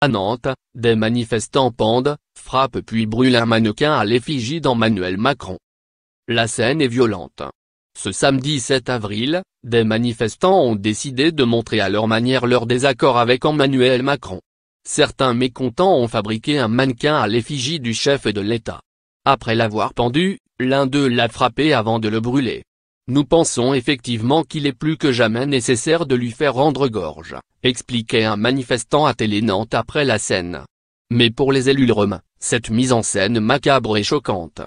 À Nantes, des manifestants pendent, frappent puis brûlent un mannequin à l'effigie d'Emmanuel Macron. La scène est violente. Ce samedi 7 avril, des manifestants ont décidé de montrer à leur manière leur désaccord avec Emmanuel Macron. Certains mécontents ont fabriqué un mannequin à l'effigie du chef de l'État. Après l'avoir pendu, l'un d'eux l'a frappé avant de le brûler. Nous pensons effectivement qu'il est plus que jamais nécessaire de lui faire rendre gorge, expliquait un manifestant à Télé Nantes après la scène. Mais pour les élus romains, cette mise en scène macabre est choquante.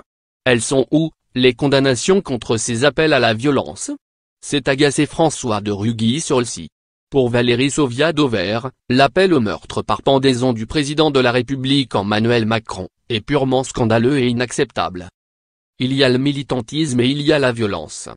Elles sont où, les condamnations contre ces appels à la violence C'est agacé François de Rugy sur le site. Pour Valérie Sauvia d'Auvert, l'appel au meurtre par pendaison du président de la République Emmanuel Macron, est purement scandaleux et inacceptable. Il y a le militantisme et il y a la violence.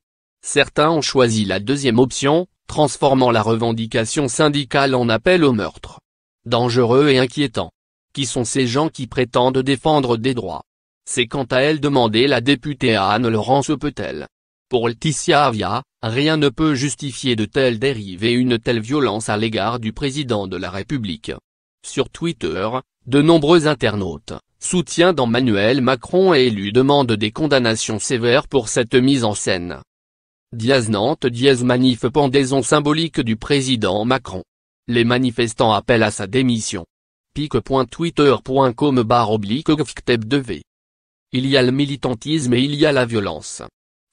Certains ont choisi la deuxième option, transformant la revendication syndicale en appel au meurtre. Dangereux et inquiétant. Qui sont ces gens qui prétendent défendre des droits C'est quant à elle demander la députée Anne Laurence Petel. Pour Laetitia Avia, rien ne peut justifier de telles dérives et une telle violence à l'égard du président de la République. Sur Twitter, de nombreux internautes, soutiennent d'Emmanuel Macron et lui demandent des condamnations sévères pour cette mise en scène. Diaznante Nantes Manif pendaison symbolique du président Macron. Les manifestants appellent à sa démission. pic.twitter.com barre oblique v Il y a le militantisme et il y a la violence.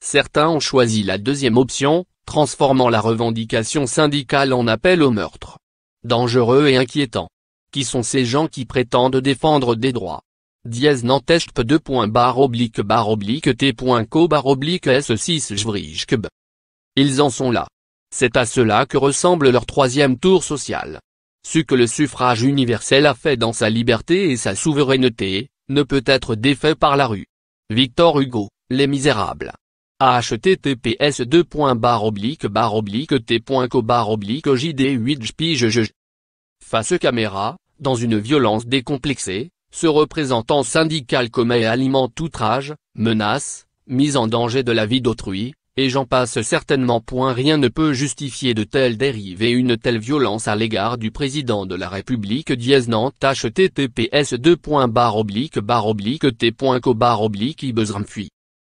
Certains ont choisi la deuxième option, transformant la revendication syndicale en appel au meurtre. Dangereux et inquiétant. Qui sont ces gens qui prétendent défendre des droits dièse 2bar p oblique oblique oblique s 6 Ils en sont là. C'est à cela que ressemble leur troisième tour social. Ce que le suffrage universel a fait dans sa liberté et sa souveraineté, ne peut être défait par la rue. Victor Hugo, Les Misérables. https 2. barre oblique oblique t.co jd 8 Face caméra, dans une violence décomplexée, ce représentant syndical commet et alimente outrage, menace, mise en danger de la vie d'autrui, et j'en passe certainement point rien ne peut justifier de telles dérives et une telle violence à l'égard du président de la République dièse nantes https t.co